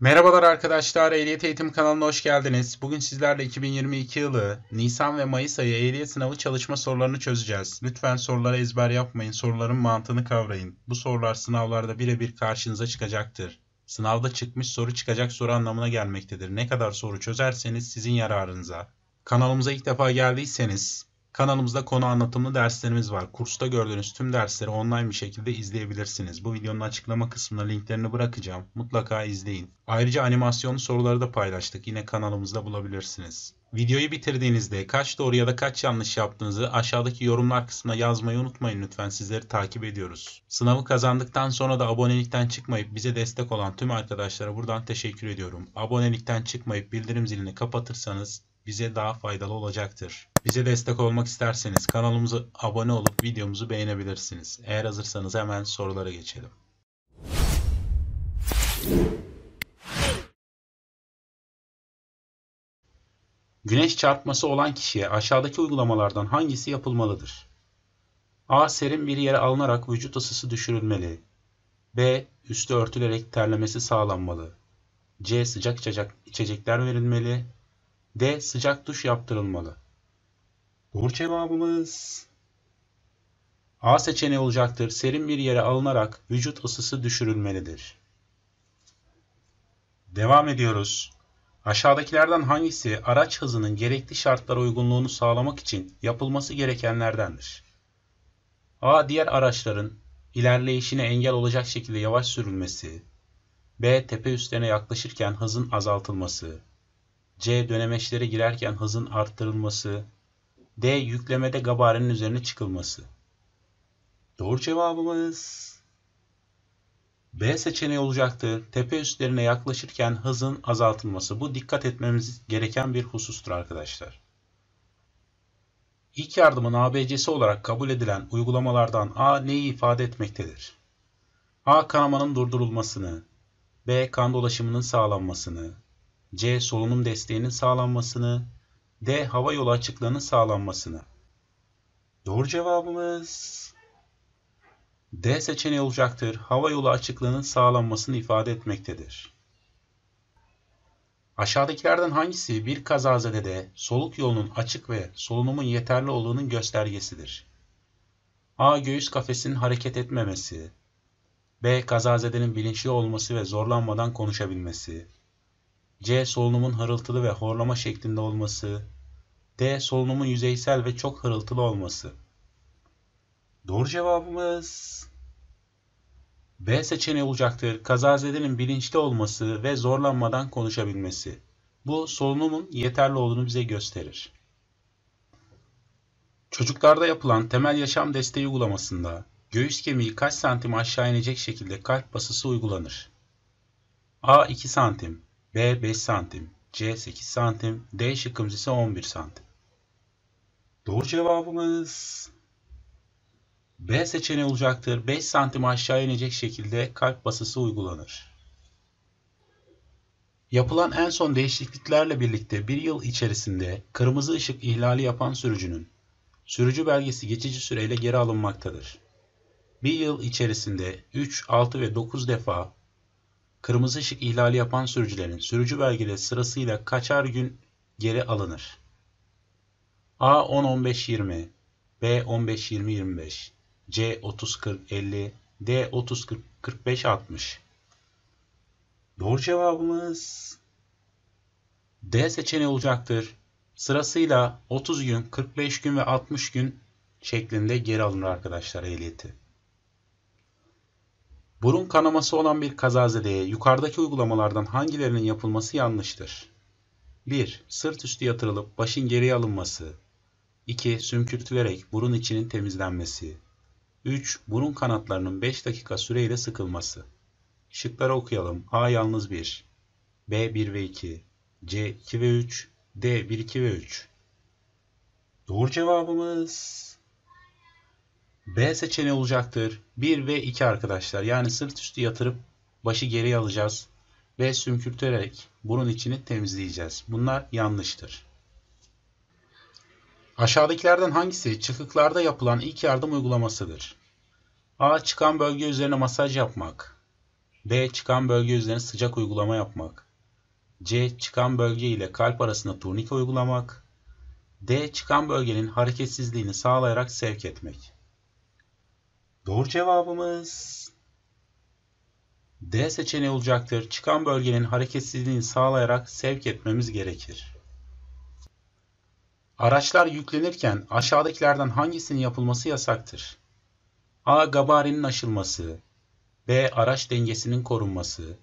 Merhabalar arkadaşlar, Ehliyet Eğitim kanalına hoş geldiniz. Bugün sizlerle 2022 yılı Nisan ve Mayıs ayı ehliyet sınavı çalışma sorularını çözeceğiz. Lütfen sorulara ezber yapmayın, soruların mantığını kavrayın. Bu sorular sınavlarda birebir karşınıza çıkacaktır. Sınavda çıkmış soru çıkacak soru anlamına gelmektedir. Ne kadar soru çözerseniz sizin yararınıza. Kanalımıza ilk defa geldiyseniz Kanalımızda konu anlatımlı derslerimiz var. Kursta gördüğünüz tüm dersleri online bir şekilde izleyebilirsiniz. Bu videonun açıklama kısmına linklerini bırakacağım. Mutlaka izleyin. Ayrıca animasyonlu soruları da paylaştık. Yine kanalımızda bulabilirsiniz. Videoyu bitirdiğinizde kaç doğru ya da kaç yanlış yaptığınızı aşağıdaki yorumlar kısmına yazmayı unutmayın lütfen sizleri takip ediyoruz. Sınavı kazandıktan sonra da abonelikten çıkmayıp bize destek olan tüm arkadaşlara buradan teşekkür ediyorum. Abonelikten çıkmayıp bildirim zilini kapatırsanız bize daha faydalı olacaktır. Bize destek olmak isterseniz kanalımıza abone olup videomuzu beğenebilirsiniz. Eğer hazırsanız hemen sorulara geçelim. Güneş çarpması olan kişiye aşağıdaki uygulamalardan hangisi yapılmalıdır? A. Serin bir yere alınarak vücut ısısı düşürülmeli. B. Üstü örtülerek terlemesi sağlanmalı. C. Sıcak içecek, içecekler verilmeli. D. Sıcak duş yaptırılmalı. Doğru cevabımız A seçeneği olacaktır. Serin bir yere alınarak vücut ısısı düşürülmelidir. Devam ediyoruz. Aşağıdakilerden hangisi araç hızının gerekli şartlara uygunluğunu sağlamak için yapılması gerekenlerdendir? A. Diğer araçların ilerleyişine engel olacak şekilde yavaş sürülmesi. B. Tepe üstlerine yaklaşırken hızın azaltılması. C. Dönemeçlere girerken hızın arttırılması. D. Yüklemede gabarenin üzerine çıkılması. Doğru cevabımız B seçeneği olacaktır. Tepe üstlerine yaklaşırken hızın azaltılması. Bu dikkat etmemiz gereken bir husustur arkadaşlar. İlk yardımın ABC'si olarak kabul edilen uygulamalardan A neyi ifade etmektedir? A. Kanamanın durdurulmasını B. Kan dolaşımının sağlanmasını C. Solunum desteğinin sağlanmasını. D. Hava yolu açıklığının sağlanmasını. Doğru cevabımız D seçeneği olacaktır. Hava yolu açıklığının sağlanmasını ifade etmektedir. Aşağıdakilerden hangisi bir kazazedede soluk yolunun açık ve solunumun yeterli olduğunun göstergesidir? A. Göğüs kafesinin hareket etmemesi. B. Kazazedenin bilinçli olması ve zorlanmadan konuşabilmesi. C. Solunumun hırıltılı ve horlama şeklinde olması. D. Solunumun yüzeysel ve çok hırıltılı olması. Doğru cevabımız B seçeneği olacaktır. Kazazedenin bilinçli olması ve zorlanmadan konuşabilmesi. Bu solunumun yeterli olduğunu bize gösterir. Çocuklarda yapılan temel yaşam desteği uygulamasında göğüs kemiği kaç santim aşağı inecek şekilde kalp basısı uygulanır? A 2 santim, B 5 santim, C 8 santim, D şıkkımız ise 11 santim. Doğru cevabımız B seçeneği olacaktır. 5 santim aşağı inecek şekilde kalp basısı uygulanır. Yapılan en son değişikliklerle birlikte bir yıl içerisinde kırmızı ışık ihlali yapan sürücünün sürücü belgesi geçici süreyle geri alınmaktadır. Bir yıl içerisinde 3, 6 ve 9 defa Kırmızı ışık ihlali yapan sürücülerin sürücü belgeleri sırasıyla kaçar gün geri alınır? A 10 15 20, B 15 20 25, C 30 40 50, D 30 40 45 60. Doğru cevabımız D seçeneği olacaktır. Sırasıyla 30 gün, 45 gün ve 60 gün şeklinde geri alınır arkadaşlar ehliyeti. Burun kanaması olan bir kazazedeye yukarıdaki uygulamalardan hangilerinin yapılması yanlıştır? 1. Sırt üstü yatırılıp başın geriye alınması. 2. Sümkürtülerek burun içinin temizlenmesi. 3. Burun kanatlarının 5 dakika süreyle sıkılması. Şıkları okuyalım. A yalnız 1. B 1 ve 2. C 2 ve 3. D 1 2 ve 3. Doğru cevabımız B seçeneği olacaktır. 1 ve 2 arkadaşlar. Yani sırt üstü yatırıp başı geriye alacağız ve sümkürterek burun içini temizleyeceğiz. Bunlar yanlıştır. Aşağıdakilerden hangisi çıkıklarda yapılan ilk yardım uygulamasıdır? A. Çıkan bölge üzerine masaj yapmak. B. Çıkan bölge üzerine sıcak uygulama yapmak. C. Çıkan bölge ile kalp arasında turnike uygulamak. D. Çıkan bölgenin hareketsizliğini sağlayarak sevk etmek. Doğru cevabımız D seçeneği olacaktır. Çıkan bölgenin hareketsizliğini sağlayarak sevk etmemiz gerekir. Araçlar yüklenirken aşağıdakilerden hangisinin yapılması yasaktır? A. Gabarinin aşılması B. Araç dengesinin korunması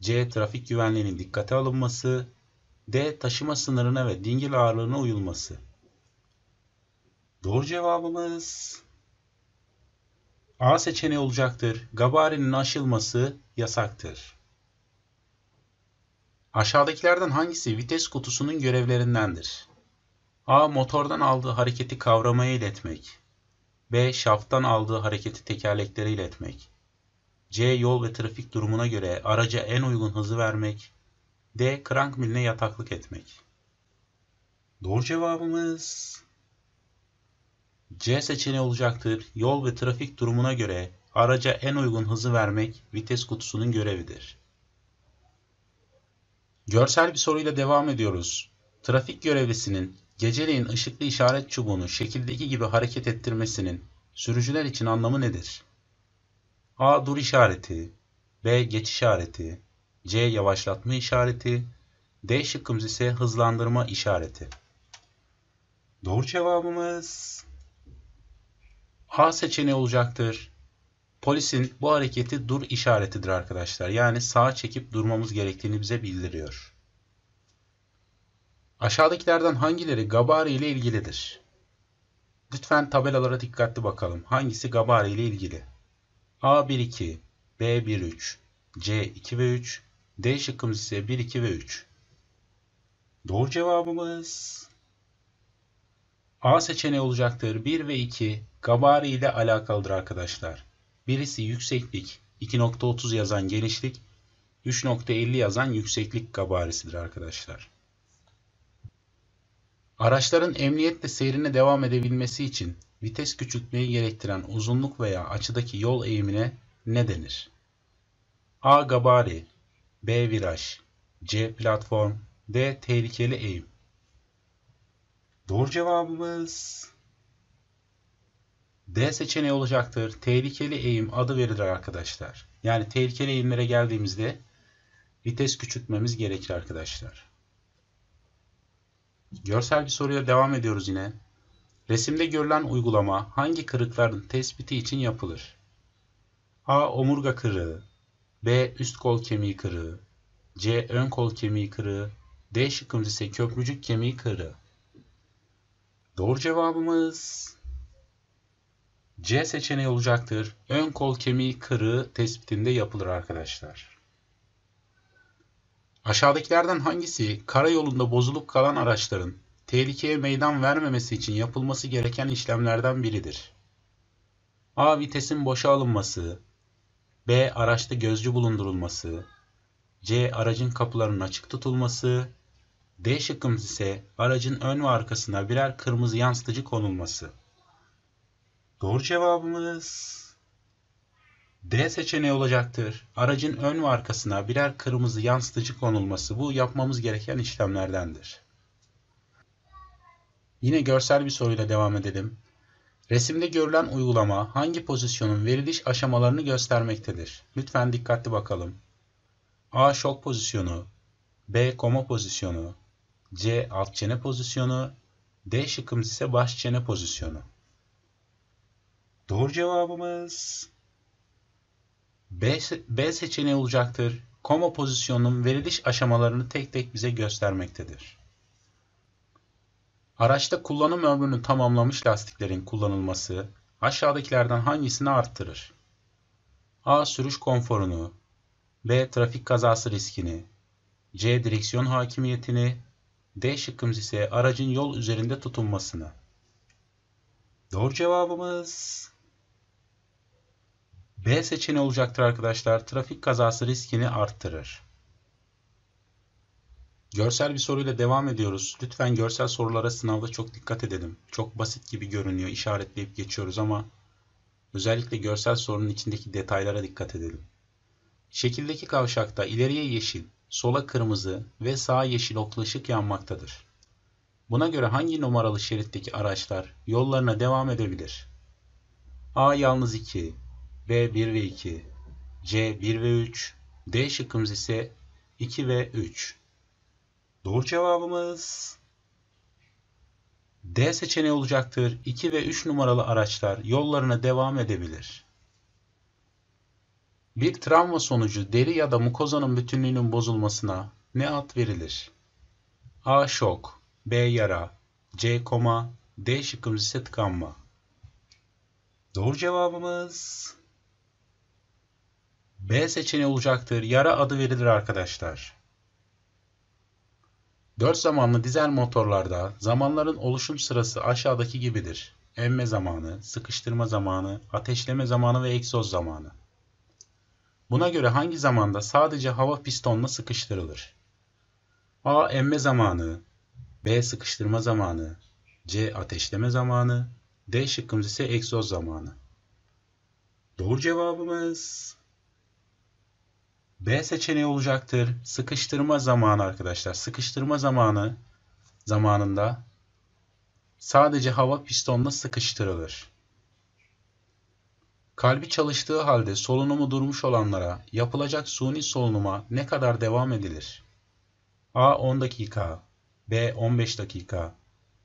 C. Trafik güvenliğinin dikkate alınması D. Taşıma sınırına ve dingil ağırlığına uyulması Doğru cevabımız A seçeneği olacaktır. Gabarinin aşılması yasaktır. Aşağıdakilerden hangisi vites kutusunun görevlerindendir? A. Motordan aldığı hareketi kavramaya iletmek. B. Şafttan aldığı hareketi tekerleklere iletmek. C. Yol ve trafik durumuna göre araca en uygun hızı vermek. D. Krank miline yataklık etmek. Doğru cevabımız C seçeneği olacaktır. Yol ve trafik durumuna göre araca en uygun hızı vermek vites kutusunun görevidir. Görsel bir soruyla devam ediyoruz. Trafik görevlisinin geceliğin ışıklı işaret çubuğunu şekildeki gibi hareket ettirmesinin sürücüler için anlamı nedir? A. Dur işareti B. Geç işareti C. Yavaşlatma işareti D şıkkımız ise hızlandırma işareti. Doğru cevabımız A seçeneği olacaktır. Polisin bu hareketi dur işaretidir arkadaşlar. Yani sağa çekip durmamız gerektiğini bize bildiriyor. Aşağıdakilerden hangileri gabari ile ilgilidir? Lütfen tabelalara dikkatli bakalım. Hangisi gabari ile ilgili? a 1 2, b 1 3, C2 ve 3, D şıkkımız ise 1, 2 ve 3. Doğru cevabımız A seçeneği olacaktır. 1 ve 2 Gabari ile alakalıdır arkadaşlar. Birisi yükseklik 2.30 yazan genişlik 3.50 yazan yükseklik gabarisidir arkadaşlar. Araçların emniyetle seyrine devam edebilmesi için vites küçültmeyi gerektiren uzunluk veya açıdaki yol eğimine ne denir? A. Gabari B. Viraj C. Platform D. Tehlikeli eğim Doğru cevabımız D seçeneği olacaktır. Tehlikeli eğim adı verilir arkadaşlar. Yani tehlikeli eğimlere geldiğimizde vites küçültmemiz gerekir arkadaşlar. Görsel bir soruya devam ediyoruz yine. Resimde görülen uygulama hangi kırıkların tespiti için yapılır? A. Omurga kırığı B. Üst kol kemiği kırığı C. Ön kol kemiği kırığı D şıkkımız ise köprücük kemiği kırığı. Doğru cevabımız C seçeneği olacaktır. Ön kol kemiği kırığı tespitinde yapılır arkadaşlar. Aşağıdakilerden hangisi karayolunda bozulup kalan araçların tehlikeye meydan vermemesi için yapılması gereken işlemlerden biridir? A. Vitesin boşa alınması B. Araçta gözcü bulundurulması C. Aracın kapılarının açık tutulması D şıkkımız ise aracın ön ve arkasına birer kırmızı yansıtıcı konulması. Doğru cevabımız D seçeneği olacaktır. Aracın ön ve arkasına birer kırmızı yansıtıcı konulması bu yapmamız gereken işlemlerdendir. Yine görsel bir soruyla devam edelim. Resimde görülen uygulama hangi pozisyonun veriliş aşamalarını göstermektedir? Lütfen dikkatli bakalım. A şok pozisyonu, B koma pozisyonu, C alt çene pozisyonu, D şıkkımız ise baş çene pozisyonu. Doğru cevabımız B, B seçeneği olacaktır. Koma pozisyonunun veriliş aşamalarını tek tek bize göstermektedir. Araçta kullanım ömrünü tamamlamış lastiklerin kullanılması aşağıdakilerden hangisini arttırır? A. Sürüş konforunu B. Trafik kazası riskini C. Direksiyon hakimiyetini D şıkkımız ise aracın yol üzerinde tutunmasını. Doğru cevabımız D seçeneği olacaktır arkadaşlar. Trafik kazası riskini arttırır. Görsel bir soruyla devam ediyoruz. Lütfen görsel sorulara sınavda çok dikkat edelim. Çok basit gibi görünüyor. İşaretleyip geçiyoruz ama özellikle görsel sorunun içindeki detaylara dikkat edelim. Şekildeki kavşakta ileriye yeşil, sola kırmızı ve sağa yeşil oklu ışık yanmaktadır. Buna göre hangi numaralı şeritteki araçlar yollarına devam edebilir? A yalnız 2, B1 ve 2, C1 ve 3, D şıkkımız ise 2 ve 3. Doğru cevabımız D seçeneği olacaktır. 2 ve 3 numaralı araçlar yollarına devam edebilir. Bir travma sonucu deri ya da mukozanın bütünlüğünün bozulmasına ne ad verilir? A. Şok B. Yara C. Koma D şıkkımız ise tıkanma. Doğru cevabımız B seçeneği olacaktır. Yara adı verilir arkadaşlar. 4 zamanlı dizel motorlarda zamanların oluşum sırası aşağıdaki gibidir. Emme zamanı, sıkıştırma zamanı, ateşleme zamanı ve egzoz zamanı. Buna göre hangi zamanda sadece hava pistonla sıkıştırılır? A. Emme zamanı B. Sıkıştırma zamanı C. Ateşleme zamanı D şıkkımız ise egzoz zamanı. Doğru cevabımız B seçeneği olacaktır. Sıkıştırma zamanı arkadaşlar. Sıkıştırma zamanı zamanında sadece hava pistonla sıkıştırılır. Kalbi çalıştığı halde solunumu durmuş olanlara yapılacak suni solunuma ne kadar devam edilir? A 10 dakika, B 15 dakika,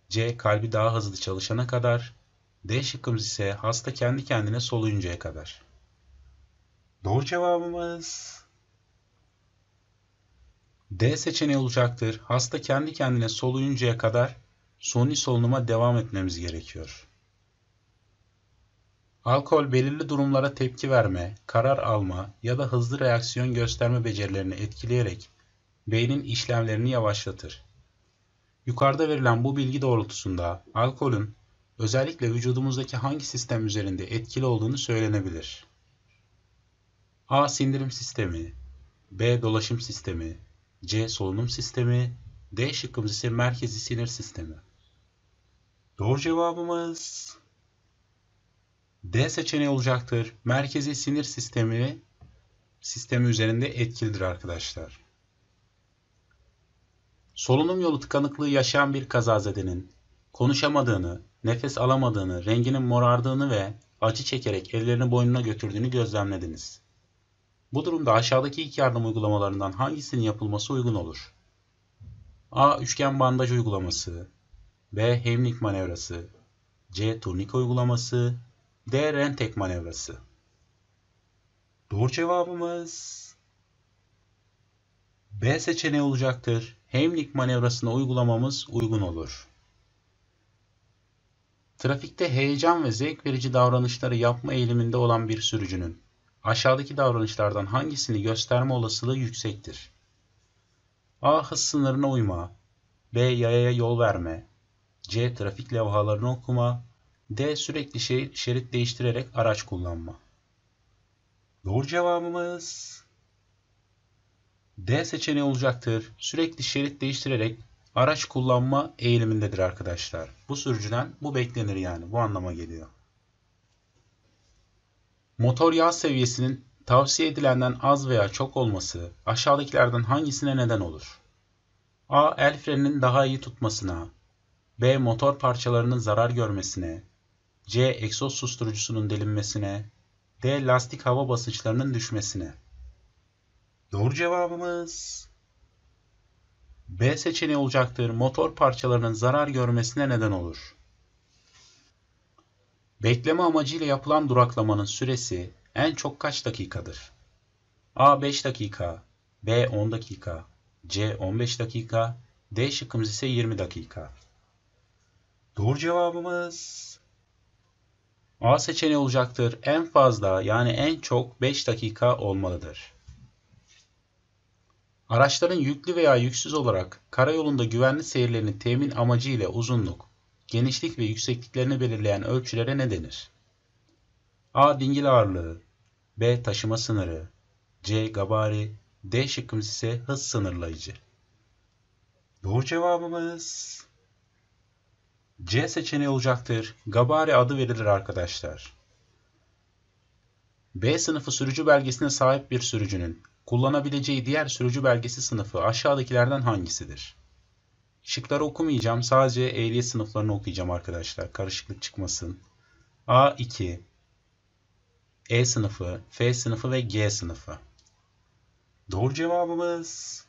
C kalbi daha hızlı çalışana kadar, D şıkkımız ise hasta kendi kendine soluyuncaya kadar. Doğru cevabımız D seçeneği olacaktır. Hasta kendi kendine soluyuncaya kadar suni solunuma devam etmemiz gerekiyor. Alkol belirli durumlara tepki verme, karar alma ya da hızlı reaksiyon gösterme becerilerini etkileyerek beynin işlemlerini yavaşlatır. Yukarıda verilen bu bilgi doğrultusunda alkolün özellikle vücudumuzdaki hangi sistem üzerinde etkili olduğunu söylenebilir. A. Sindirim sistemi B. Dolaşım sistemi C. Solunum sistemi. D şıkkımız ise merkezi sinir sistemi. Doğru cevabımız D seçeneği olacaktır. Merkezi sinir sistemi sistemi üzerinde etkilidir arkadaşlar. Solunum yolu tıkanıklığı yaşayan bir kazazedenin konuşamadığını, nefes alamadığını, renginin morardığını ve acı çekerek ellerini boynuna götürdüğünü gözlemlediniz. Bu durumda aşağıdaki ilk yardım uygulamalarından hangisinin yapılması uygun olur? A. Üçgen bandaj uygulaması B. Heimlich manevrası C. Turnike uygulaması D. Rentek manevrası Doğru cevabımız B seçeneği olacaktır. Heimlich manevrasını uygulamamız uygun olur. Trafikte heyecan ve zevk verici davranışları yapma eğiliminde olan bir sürücünün Aşağıdaki davranışlardan hangisini gösterme olasılığı yüksektir? A. Hız sınırına uyma. B. Yayaya yol verme. C. Trafik levhalarını okuma. D. Sürekli şerit değiştirerek araç kullanma. Doğru cevabımız D seçeneği olacaktır. Sürekli şerit değiştirerek araç kullanma eğilimindedir arkadaşlar. Bu sürücüden bu beklenir yani bu anlama geliyor. Motor yağ seviyesinin tavsiye edilenden az veya çok olması aşağıdakilerden hangisine neden olur? A. El freninin daha iyi tutmasına, B. Motor parçalarının zarar görmesine, C. Egzoz susturucusunun delinmesine, D. Lastik hava basınçlarının düşmesine. Doğru cevabımız B seçeneği olacaktır. Motor parçalarının zarar görmesine neden olur. Bekleme amacıyla yapılan duraklamanın süresi en çok kaç dakikadır? A 5 dakika, B 10 dakika, C 15 dakika, D şıkkımız ise 20 dakika. Doğru cevabımız A seçeneği olacaktır. En fazla yani en çok 5 dakika olmalıdır. Araçların yüklü veya yüksüz olarak karayolunda güvenli seyirlerini temin amacı ile uzunluk, genişlik ve yüksekliklerini belirleyen ölçülere ne denir? A. Dingil ağırlığı B. Taşıma sınırı C. Gabari D şıkkımız ise hız sınırlayıcı. Doğru cevabımız C seçeneği olacaktır. Gabari adı verilir arkadaşlar. B sınıfı sürücü belgesine sahip bir sürücünün kullanabileceği diğer sürücü belgesi sınıfı aşağıdakilerden hangisidir? Şıkları okumayacağım. Sadece ehliyet sınıflarını okuyacağım arkadaşlar. Karışıklık çıkmasın. A2, E sınıfı, F sınıfı ve G sınıfı. Doğru cevabımız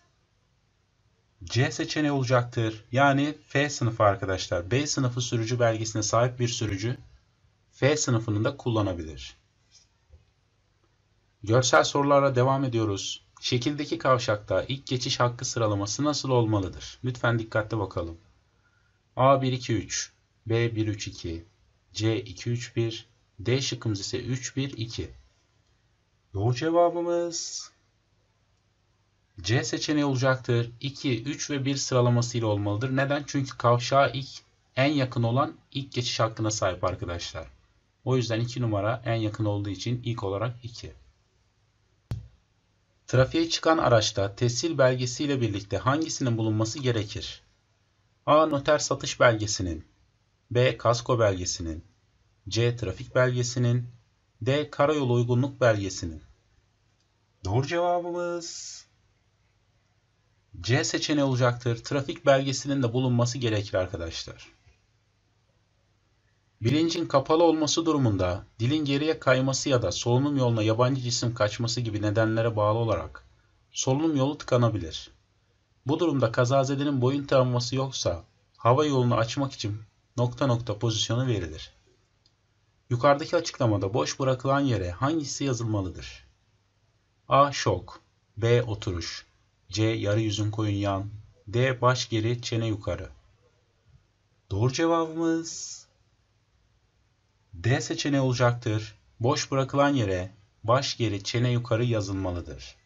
C seçeneği olacaktır. Yani F sınıfı arkadaşlar. B sınıfı sürücü belgesine sahip bir sürücü F sınıfını da kullanabilir. Görsel sorularla devam ediyoruz. Şekildeki kavşakta ilk geçiş hakkı sıralaması nasıl olmalıdır? Lütfen dikkatli bakalım. A123, B132, C231, D şıkkımız ise 312. Doğru cevabımız C seçeneği olacaktır. 2, 3 ve 1 sıralaması ile olmalıdır. Neden? Çünkü kavşağa ilk en yakın olan ilk geçiş hakkına sahip arkadaşlar. O yüzden 2 numara en yakın olduğu için ilk olarak 2. Trafiğe çıkan araçta tescil belgesiyle birlikte hangisinin bulunması gerekir? A. Noter satış belgesinin B. Kasko belgesinin C. Trafik belgesinin D. Karayolu uygunluk belgesinin Doğru cevabımız C seçeneği olacaktır. Trafik belgesinin de bulunması gerekir arkadaşlar. Bilincin kapalı olması durumunda dilin geriye kayması ya da solunum yoluna yabancı cisim kaçması gibi nedenlere bağlı olarak solunum yolu tıkanabilir. Bu durumda kazazedenin boyun travması yoksa hava yolunu açmak için nokta nokta pozisyonu verilir. Yukarıdaki açıklamada boş bırakılan yere hangisi yazılmalıdır? A. Şok B. Oturuş C. Yarı yüzün koyun yan D. Baş geri, çene yukarı Doğru cevabımız D seçeneği olacaktır. Boş bırakılan yere baş geri çene yukarı yazılmalıdır.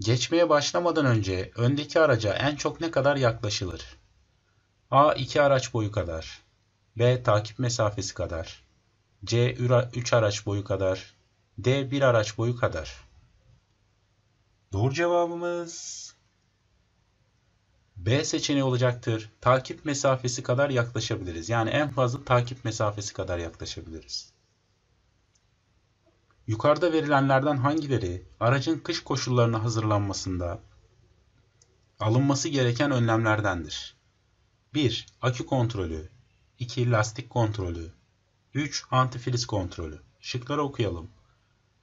Geçmeye başlamadan önce öndeki araca en çok ne kadar yaklaşılır? A. 2 araç boyu kadar. B. Takip mesafesi kadar. C. 3 araç boyu kadar. D. 1 araç boyu kadar. Doğru cevabımız B seçeneği olacaktır. Takip mesafesi kadar yaklaşabiliriz. Yani en fazla takip mesafesi kadar yaklaşabiliriz. Yukarıda verilenlerden hangileri aracın kış koşullarına hazırlanmasında alınması gereken önlemlerdendir? 1. Akü kontrolü 2. Lastik kontrolü 3. Antifriz kontrolü Şıkları okuyalım.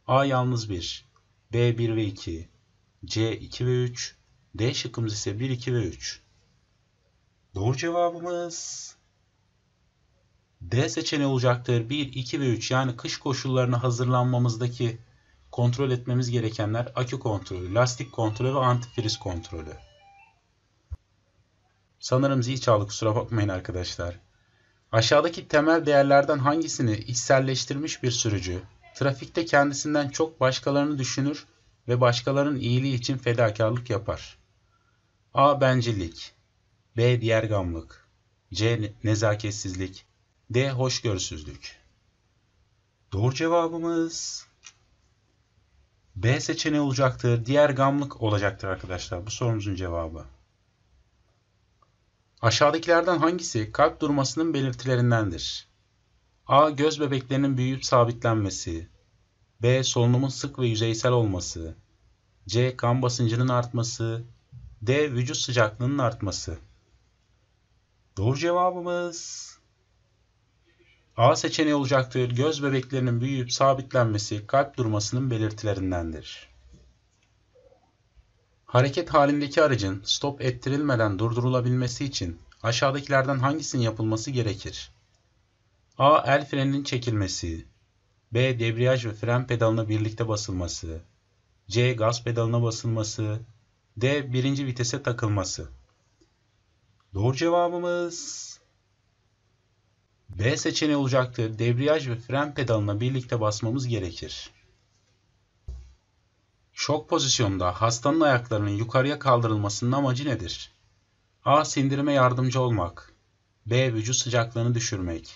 A yalnız 1, B 1 ve 2, C 2 ve 3, D şıkkımız ise 1, 2 ve 3. Doğru cevabımız D seçeneği olacaktır. 1, 2 ve 3 yani kış koşullarına hazırlanmamızdaki kontrol etmemiz gerekenler akü kontrolü, lastik kontrolü ve antifriz kontrolü. Sanırım zil çaldı kusura bakmayın arkadaşlar. Aşağıdaki temel değerlerden hangisini içselleştirmiş bir sürücü, trafikte kendisinden çok başkalarını düşünür ve başkalarının iyiliği için fedakarlık yapar? A. Bencillik B. Diğergamlık C. Nezaketsizlik D. Hoşgörüsüzlük Doğru cevabımız B seçeneği olacaktır. Diğer gamlık olacaktır arkadaşlar. Bu sorumuzun cevabı. Aşağıdakilerden hangisi kalp durmasının belirtilerindendir? A. Göz bebeklerinin büyüyüp sabitlenmesi. B. Solunumun sık ve yüzeysel olması. C. Kan basıncının artması. D. Vücut sıcaklığının artması. Doğru cevabımız A seçeneği olacaktır. Göz bebeklerinin büyüyüp sabitlenmesi kalp durmasının belirtilerindendir. Hareket halindeki aracın stop ettirilmeden durdurulabilmesi için aşağıdakilerden hangisinin yapılması gerekir? A. El freninin çekilmesi. B. Debriyaj ve fren pedalına birlikte basılması. C. Gaz pedalına basılması. D. Birinci vitese takılması. Doğru cevabımız B seçeneği olacaktır. Debriyaj ve fren pedalına birlikte basmamız gerekir. Şok pozisyonda hastanın ayaklarının yukarıya kaldırılmasının amacı nedir? A. Sindirime yardımcı olmak. B. Vücut sıcaklığını düşürmek.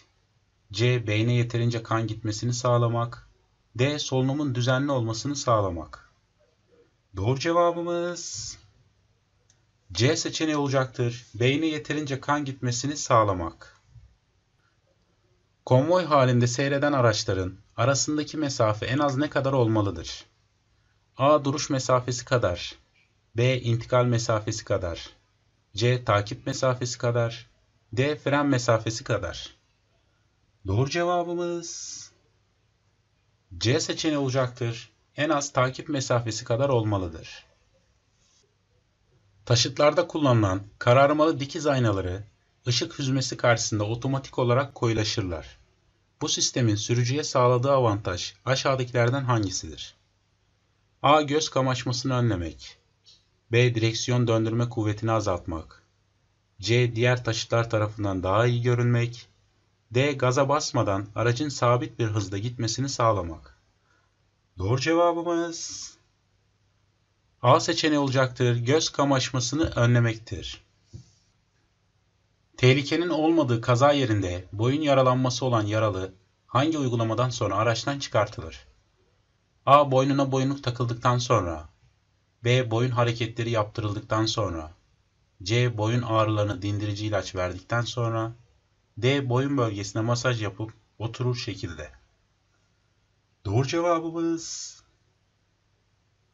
C. Beyne yeterince kan gitmesini sağlamak. D. Solunumun düzenli olmasını sağlamak. Doğru cevabımız C seçeneği olacaktır. Beyne yeterince kan gitmesini sağlamak. Konvoy halinde seyreden araçların arasındaki mesafe en az ne kadar olmalıdır? A. Duruş mesafesi kadar. B. intikal mesafesi kadar. C. Takip mesafesi kadar. D. Fren mesafesi kadar. Doğru cevabımız C seçeneği olacaktır en az takip mesafesi kadar olmalıdır. Taşıtlarda kullanılan kararmalı dikiz aynaları ışık hüzmesi karşısında otomatik olarak koyulaşırlar. Bu sistemin sürücüye sağladığı avantaj aşağıdakilerden hangisidir? A. Göz kamaşmasını önlemek. B. Direksiyon döndürme kuvvetini azaltmak. C. Diğer taşıtlar tarafından daha iyi görünmek. D. Gaza basmadan aracın sabit bir hızda gitmesini sağlamak. Doğru cevabımız A seçeneği olacaktır. Göz kamaşmasını önlemektir. Tehlikenin olmadığı kaza yerinde boyun yaralanması olan yaralı hangi uygulamadan sonra araçtan çıkartılır? A. Boynuna boyunluk takıldıktan sonra B. Boyun hareketleri yaptırıldıktan sonra C. Boyun ağrılarını dindirici ilaç verdikten sonra D. Boyun bölgesine masaj yapıp oturur şekilde. Doğru cevabımız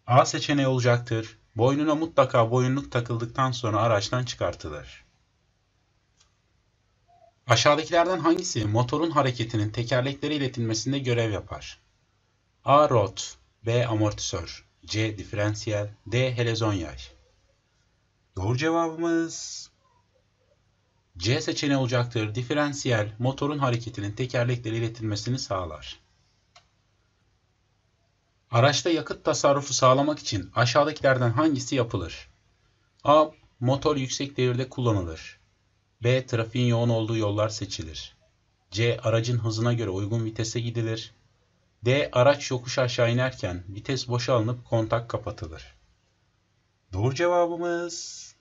A seçeneği olacaktır. Boynuna mutlaka boyunluk takıldıktan sonra araçtan çıkartılır. Aşağıdakilerden hangisi motorun hareketinin tekerleklere iletilmesinde görev yapar? A. Rot B. Amortisör C. Diferansiyel D. Helezon yay Doğru cevabımız C seçeneği olacaktır. Diferansiyel motorun hareketinin tekerleklere iletilmesini sağlar. Araçta yakıt tasarrufu sağlamak için aşağıdakilerden hangisi yapılır? A. Motor yüksek devirde kullanılır. B. Trafiğin yoğun olduğu yollar seçilir. C. Aracın hızına göre uygun vitese gidilir. D. Araç yokuş aşağı inerken vites boşa alınıp kontak kapatılır. Doğru cevabımız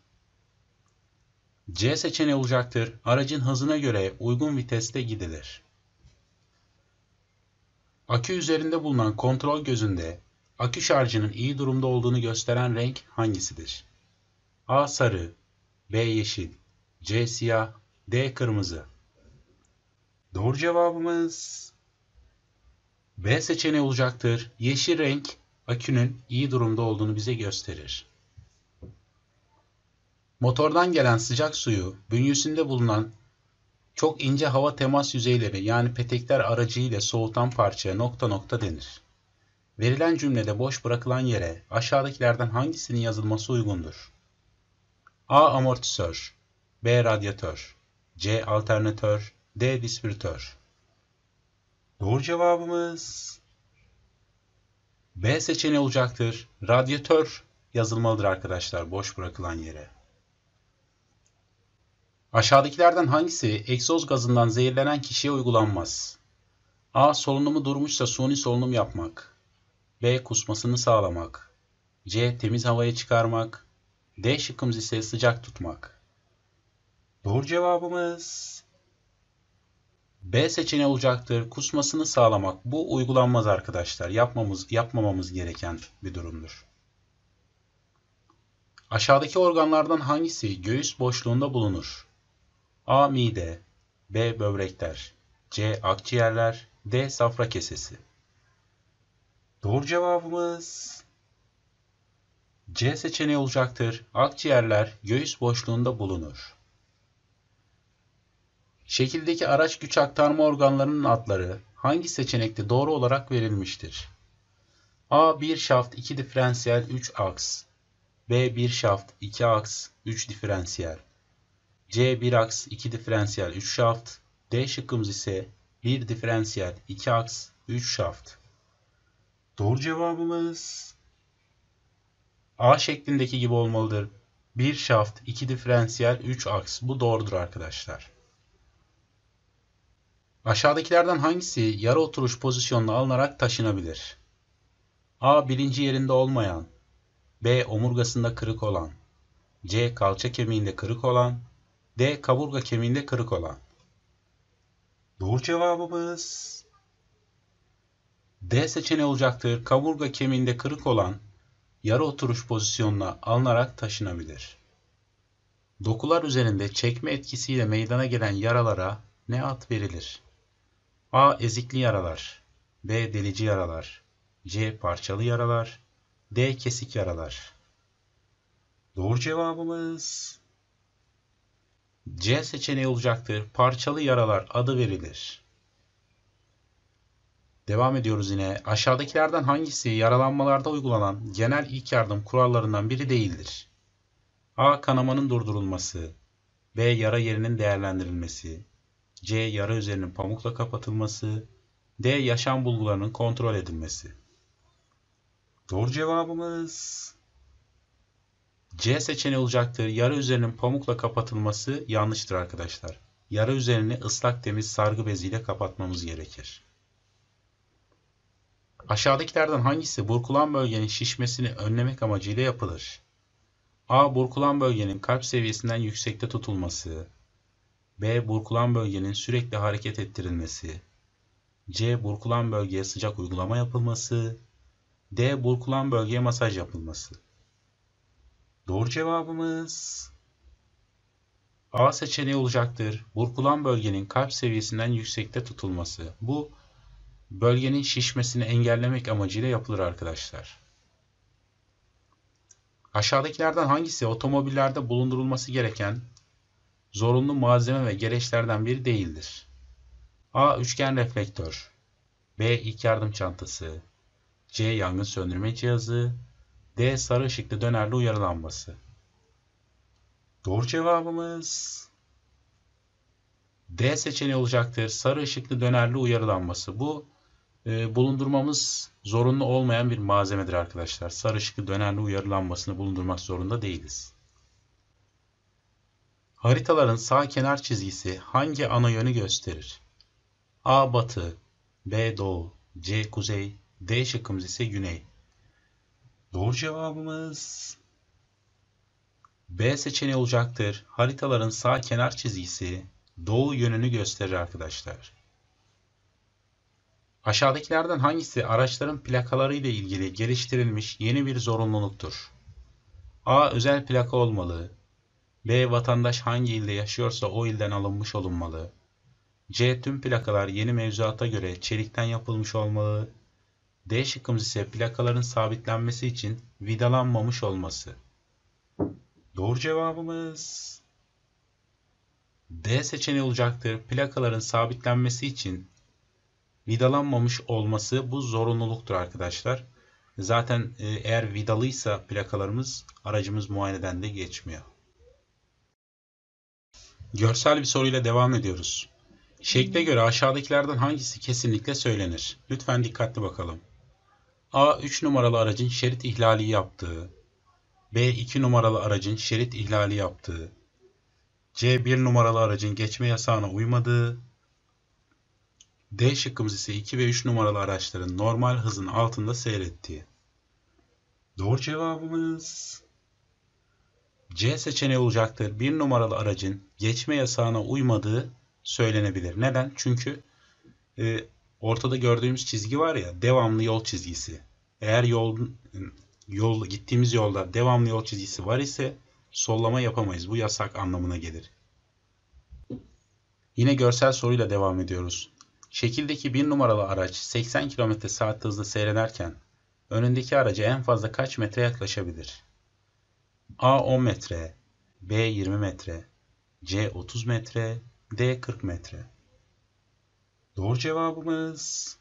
C seçeneği olacaktır. Aracın hızına göre uygun viteste gidilir. Akü üzerinde bulunan kontrol gözünde akü şarjının iyi durumda olduğunu gösteren renk hangisidir? A sarı, B yeşil, C siyah, D kırmızı. Doğru cevabımız B seçeneği olacaktır. Yeşil renk akünün iyi durumda olduğunu bize gösterir. Motordan gelen sıcak suyu bünyesinde bulunan çok ince hava temas yüzeyleri yani petekler aracıyla soğutan parçaya nokta nokta denir. Verilen cümlede boş bırakılan yere aşağıdakilerden hangisinin yazılması uygundur? A. Amortisör B. Radyatör C. Alternatör D. Dispiritör Doğru cevabımız B seçeneği olacaktır. Radyatör yazılmalıdır arkadaşlar boş bırakılan yere. Aşağıdakilerden hangisi egzoz gazından zehirlenen kişiye uygulanmaz? A. Solunumu durmuşsa suni solunum yapmak. B. Kusmasını sağlamak. C. Temiz havaya çıkarmak. D. Şıkkımız ise sıcak tutmak. Doğru cevabımız B seçeneği olacaktır. Kusmasını sağlamak. Bu uygulanmaz arkadaşlar. Yapmamız, yapmamamız gereken bir durumdur. Aşağıdaki organlardan hangisi göğüs boşluğunda bulunur? A. Mide B. Böbrekler C. Akciğerler D. Safra kesesi Doğru cevabımız C seçeneği olacaktır. Akciğerler göğüs boşluğunda bulunur. Şekildeki araç güç aktarma organlarının adları hangi seçenekte doğru olarak verilmiştir? A. 1 şaft 2 diferansiyel 3 aks B. 1 şaft 2 aks 3 diferansiyel C bir aks 2 diferansiyel 3 şaft. D şıkkımız ise 1 diferansiyel 2 aks 3 şaft. Doğru cevabımız A şeklindeki gibi olmalıdır. 1 şaft 2 diferansiyel 3 aks. Bu doğrudur arkadaşlar. Aşağıdakilerden hangisi yarı oturuş pozisyonuna alınarak taşınabilir? A. Bilinci yerinde olmayan. B. Omurgasında kırık olan. C. Kalça kemiğinde kırık olan. D. Kaburga kemiğinde kırık olan. Doğru cevabımız D seçeneği olacaktır. Kaburga kemiğinde kırık olan yarı oturuş pozisyonuna alınarak taşınabilir. Dokular üzerinde çekme etkisiyle meydana gelen yaralara ne ad verilir? A. Ezikli yaralar B. Delici yaralar C. Parçalı yaralar D. Kesik yaralar Doğru cevabımız C seçeneği olacaktır. Parçalı yaralar adı verilir. Devam ediyoruz yine. Aşağıdakilerden hangisi yaralanmalarda uygulanan genel ilk yardım kurallarından biri değildir? A. Kanamanın durdurulması. B. Yara yerinin değerlendirilmesi. C. Yara üzerinin pamukla kapatılması. D. Yaşam bulgularının kontrol edilmesi. Doğru cevabımız C seçeneği olacaktır. Yara üzerinin pamukla kapatılması yanlıştır arkadaşlar. Yara üzerini ıslak temiz sargı beziyle kapatmamız gerekir. Aşağıdakilerden hangisi burkulan bölgenin şişmesini önlemek amacıyla yapılır? A. Burkulan bölgenin kalp seviyesinden yüksekte tutulması. B. Burkulan bölgenin sürekli hareket ettirilmesi. C. Burkulan bölgeye sıcak uygulama yapılması. D. Burkulan bölgeye masaj yapılması. Doğru cevabımız A seçeneği olacaktır. Burkulan bölgenin kalp seviyesinden yüksekte tutulması. Bu bölgenin şişmesini engellemek amacıyla yapılır arkadaşlar. Aşağıdakilerden hangisi otomobillerde bulundurulması gereken zorunlu malzeme ve gereçlerden biri değildir? A. Üçgen reflektör B. İlk yardım çantası C. Yangın söndürme cihazı D. Sarı ışıklı dönerli uyarılanması. Doğru cevabımız D seçeneği olacaktır. Sarı ışıklı dönerli uyarılanması Bu e, bulundurmamız zorunlu olmayan bir malzemedir arkadaşlar. Sarı ışıklı dönerli uyarılanmasını bulundurmak zorunda değiliz. Haritaların sağ kenar çizgisi hangi ana yönü gösterir? A. Batı B. Doğu C. Kuzey D şıkkımız ise güney. Doğru cevabımız B seçeneği olacaktır. Haritaların sağ kenar çizgisi doğu yönünü gösterir arkadaşlar. Aşağıdakilerden hangisi araçların plakaları ile ilgili geliştirilmiş yeni bir zorunluluktur? A. Özel plaka olmalı. B. Vatandaş hangi ilde yaşıyorsa o ilden alınmış olunmalı. C. Tüm plakalar yeni mevzuata göre çelikten yapılmış olmalı. D şıkkımız ise plakaların sabitlenmesi için vidalanmamış olması. Doğru cevabımız D seçeneği olacaktır. Plakaların sabitlenmesi için vidalanmamış olması bu zorunluluktur arkadaşlar. Zaten e, eğer vidalıysa plakalarımız aracımız muayeneden de geçmiyor. Görsel bir soruyla devam ediyoruz. Şekle göre aşağıdakilerden hangisi kesinlikle söylenir? Lütfen dikkatli bakalım. A. 3 numaralı aracın şerit ihlali yaptığı, B. 2 numaralı aracın şerit ihlali yaptığı, C. 1 numaralı aracın geçme yasağına uymadığı, D şıkkımız ise 2 ve 3 numaralı araçların normal hızın altında seyrettiği. Doğru cevabımız C seçeneği olacaktır. 1 numaralı aracın geçme yasağına uymadığı söylenebilir. Neden? Çünkü e, ortada gördüğümüz çizgi var ya devamlı yol çizgisi. Eğer yol, yol gittiğimiz yolda devamlı yol çizgisi var ise sollama yapamayız. Bu yasak anlamına gelir. Yine görsel soruyla devam ediyoruz. Şekildeki bir numaralı araç 80 km saat hızla seyrederken önündeki araca en fazla kaç metre yaklaşabilir? A 10 metre, B 20 metre, C 30 metre, D 40 metre. Doğru cevabımız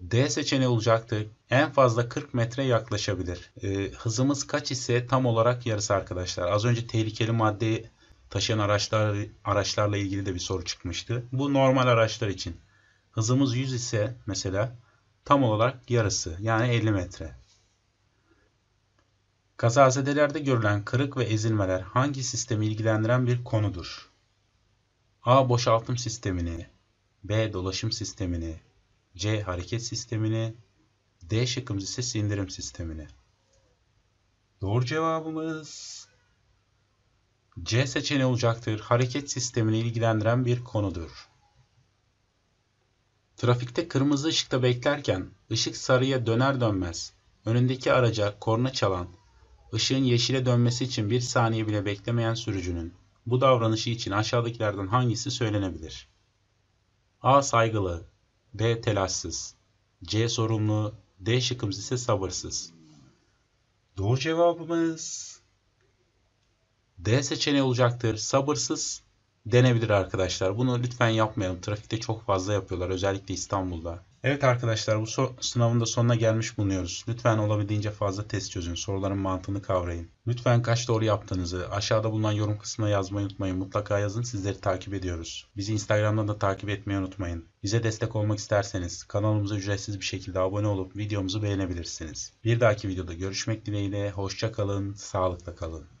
D seçeneği olacaktır. En fazla 40 metre yaklaşabilir. E, hızımız kaç ise tam olarak yarısı arkadaşlar. Az önce tehlikeli madde taşıyan araçlar, araçlarla ilgili de bir soru çıkmıştı. Bu normal araçlar için. Hızımız 100 ise mesela tam olarak yarısı yani 50 metre. Kazazedelerde görülen kırık ve ezilmeler hangi sistemi ilgilendiren bir konudur? A. Boşaltım sistemini B. Dolaşım sistemini, C. Hareket sistemini, D şıkkımız ise sindirim sistemini. Doğru cevabımız C seçeneği olacaktır. Hareket sistemini ilgilendiren bir konudur. Trafikte kırmızı ışıkta beklerken ışık sarıya döner dönmez önündeki araca korna çalan, ışığın yeşile dönmesi için bir saniye bile beklemeyen sürücünün bu davranışı için aşağıdakilerden hangisi söylenebilir? A. Saygılı B. Telaşsız C. Sorumlu D. Şıkkımız ise sabırsız. Doğru cevabımız D seçeneği olacaktır. Sabırsız denebilir arkadaşlar. Bunu lütfen yapmayalım. Trafikte çok fazla yapıyorlar. Özellikle İstanbul'da. Evet arkadaşlar bu sınavın da sonuna gelmiş bulunuyoruz. Lütfen olabildiğince fazla test çözün. Soruların mantığını kavrayın. Lütfen kaç doğru yaptığınızı aşağıda bulunan yorum kısmına yazmayı unutmayın. Mutlaka yazın sizleri takip ediyoruz. Bizi Instagram'dan da takip etmeyi unutmayın. Bize destek olmak isterseniz kanalımıza ücretsiz bir şekilde abone olup videomuzu beğenebilirsiniz. Bir dahaki videoda görüşmek dileğiyle. Hoşçakalın. sağlıkla kalın.